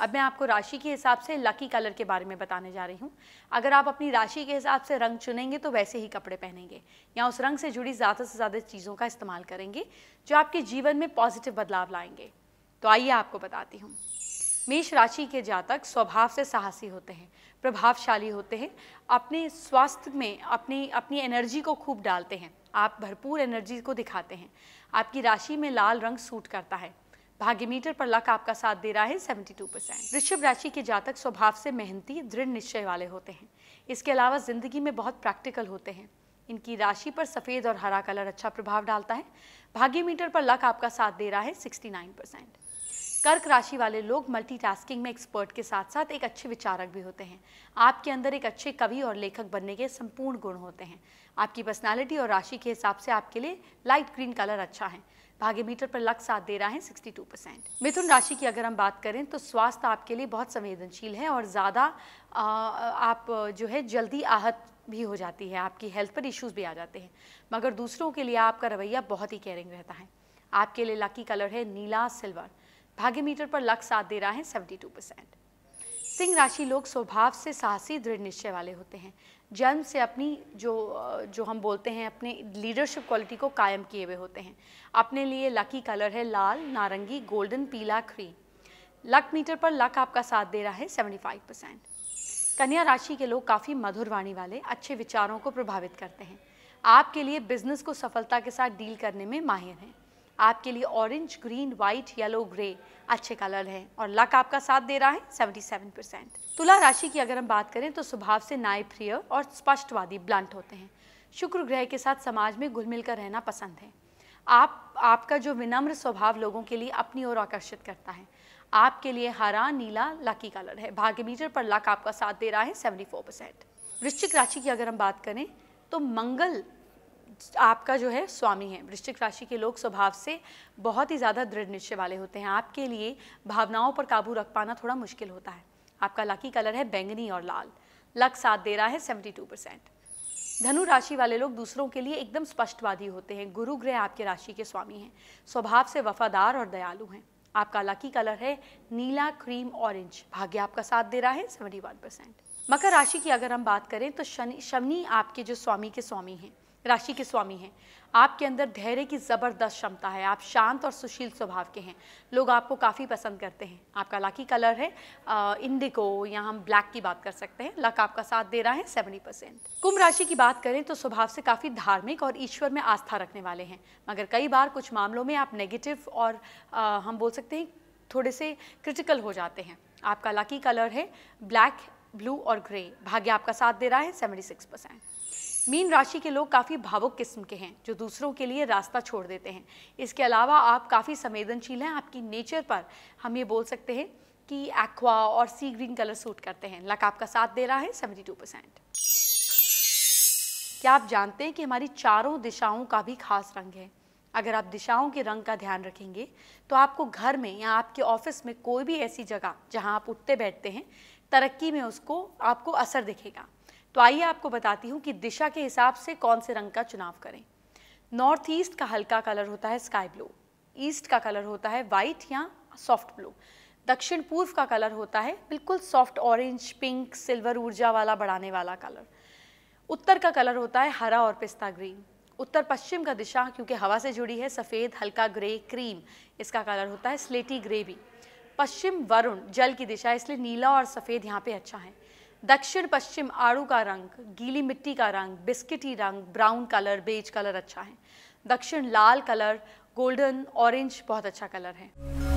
अब मैं आपको राशि के हिसाब से लकी कलर के बारे में बताने जा रही हूँ अगर आप अपनी राशि के हिसाब से रंग चुनेंगे तो वैसे ही कपड़े पहनेंगे या उस रंग से जुड़ी ज़्यादा से ज़्यादा चीज़ों का इस्तेमाल करेंगे जो आपके जीवन में पॉजिटिव बदलाव लाएंगे तो आइए आपको बताती हूँ मेष राशि के जातक स्वभाव से साहसी होते हैं प्रभावशाली होते हैं अपने स्वास्थ्य में अपनी अपनी एनर्जी को खूब डालते हैं आप भरपूर एनर्जी को दिखाते हैं आपकी राशि में लाल रंग सूट करता है भाग्यमीटर पर लक आपका साथ दे रहा है 72 परसेंट वृषभ राशि के जातक स्वभाव से मेहनती दृढ़ निश्चय वाले होते हैं इसके अलावा जिंदगी में बहुत प्रैक्टिकल होते हैं इनकी राशि पर सफ़ेद और हरा कलर अच्छा प्रभाव डालता है भाग्यमीटर पर लक आपका साथ दे रहा है सिक्सटी परसेंट कर्क राशि वाले लोग मल्टीटास्किंग में एक्सपर्ट के साथ साथ एक अच्छे विचारक भी होते हैं आपके अंदर एक अच्छे कवि और लेखक बनने के संपूर्ण गुण होते हैं आपकी पर्सनालिटी और राशि के हिसाब से आपके लिए लाइट ग्रीन कलर अच्छा है भाग्य मीटर पर लक साथ दे रहा है 62 परसेंट मिथुन राशि की अगर हम बात करें तो स्वास्थ्य आपके लिए बहुत संवेदनशील है और ज़्यादा आप जो है जल्दी आहत भी हो जाती है आपकी हेल्थ पर इश्यूज भी आ जाते हैं मगर दूसरों के लिए आपका रवैया बहुत ही केयरिंग रहता है आपके लिए लकी कलर है नीला सिल्वर भाग्य मीटर पर लक साथ दे रहा है 72 परसेंट सिंह राशि लोग स्वभाव से साहसी दृढ़ निश्चय वाले होते हैं जन्म से अपनी जो जो हम बोलते हैं अपने लीडरशिप क्वालिटी को कायम किए हुए होते हैं अपने लिए लकी कलर है लाल नारंगी गोल्डन पीला क्रीम लक मीटर पर लक आपका साथ दे रहा है 75 परसेंट कन्या राशि के लोग काफ़ी मधुर वाणी वाले अच्छे विचारों को प्रभावित करते हैं आपके लिए बिजनेस को सफलता के साथ डील करने में माहिर हैं आपके लिए orange green white yellow grey अच्छे कलर हैं और लक आपका साथ दे रहा है 77 परसेंट तुला राशि की अगर हम बात करें तो स्वभाव से प्रिय और स्पष्टवादी ब्लंट होते हैं शुक्र ग्रह के साथ समाज में घुल मिलकर रहना पसंद है आप आपका जो विनम्र स्वभाव लोगों के लिए अपनी ओर आकर्षित करता है आपके लिए हरा नीला लकी कलर है भाग्य मीटर पर लक आपका साथ दे रहा है 74 परसेंट वृश्चिक राशि की अगर हम बात करें तो मंगल आपका जो है स्वामी है वृश्चिक राशि के लोग स्वभाव से बहुत ही ज़्यादा दृढ़ निश्चय वाले होते हैं आपके लिए भावनाओं पर काबू रख पाना थोड़ा मुश्किल होता है आपका लकी कलर है बैंगनी और लाल लक साथ दे रहा है सेवेंटी टू परसेंट धनु राशि वाले लोग दूसरों के लिए एकदम स्पष्टवादी होते हैं गुरु ग्रह आपके राशि के स्वामी हैं स्वभाव से वफादार और दयालु हैं आपका लकी कलर है नीला क्रीम ऑरेंज भाग्य आपका साथ दे रहा है सेवेंटी वन परसेंट मकर राशि की अगर हम बात करें तो शनि शनि आपके जो स्वामी के स्वामी हैं राशि के स्वामी हैं आपके अंदर धैर्य की ज़बरदस्त क्षमता है आप शांत और सुशील स्वभाव के हैं लोग आपको काफ़ी पसंद करते हैं आपका लकी कलर है इंडिको या हम ब्लैक की बात कर सकते हैं लक आपका साथ दे रहा है सेवेंटी परसेंट कुंभ राशि की बात करें तो स्वभाव से काफ़ी धार्मिक और ईश्वर में आस्था रखने वाले हैं मगर कई बार कुछ मामलों में आप नेगेटिव और आ, हम बोल सकते हैं थोड़े से क्रिटिकल हो जाते हैं आपका लकी कलर है ब्लैक ब्लू और ग्रे भाग्य आपका साथ दे रहा है सेवेंटी सिक्स परसेंट मीन राशि के लोग काफ़ी भावुक किस्म के हैं जो दूसरों के लिए रास्ता छोड़ देते हैं इसके अलावा आप काफ़ी संवेदनशील हैं आपकी नेचर पर हम ये बोल सकते हैं कि एक्वा और सी ग्रीन कलर सूट करते हैं लक आपका साथ दे रहा है सेवेंटी टू परसेंट क्या आप जानते हैं कि हमारी चारों दिशाओं का भी खास रंग है अगर आप दिशाओं के रंग का ध्यान रखेंगे तो आपको घर में या आपके ऑफिस में कोई भी ऐसी जगह जहां आप उठते बैठते हैं तरक्की में उसको आपको असर दिखेगा तो आइए आपको बताती हूँ कि दिशा के हिसाब से कौन से रंग का चुनाव करें नॉर्थ ईस्ट का हल्का कलर होता है स्काई ब्लू ईस्ट का कलर होता है वाइट या सॉफ्ट ब्लू दक्षिण पूर्व का कलर होता है बिल्कुल सॉफ्ट ऑरेंज पिंक सिल्वर ऊर्जा वाला बढ़ाने वाला कलर उत्तर का कलर होता है हरा और पिस्ता ग्रीन उत्तर पश्चिम का दिशा क्योंकि हवा से जुड़ी है सफ़ेद हल्का ग्रे क्रीम इसका कलर होता है स्लेटी ग्रे भी पश्चिम वरुण जल की दिशा इसलिए नीला और सफ़ेद यहाँ पे अच्छा है दक्षिण पश्चिम आड़ू का रंग गीली मिट्टी का रंग बिस्किटी रंग ब्राउन कलर बेज कलर अच्छा है दक्षिण लाल कलर गोल्डन ऑरेंज बहुत अच्छा कलर है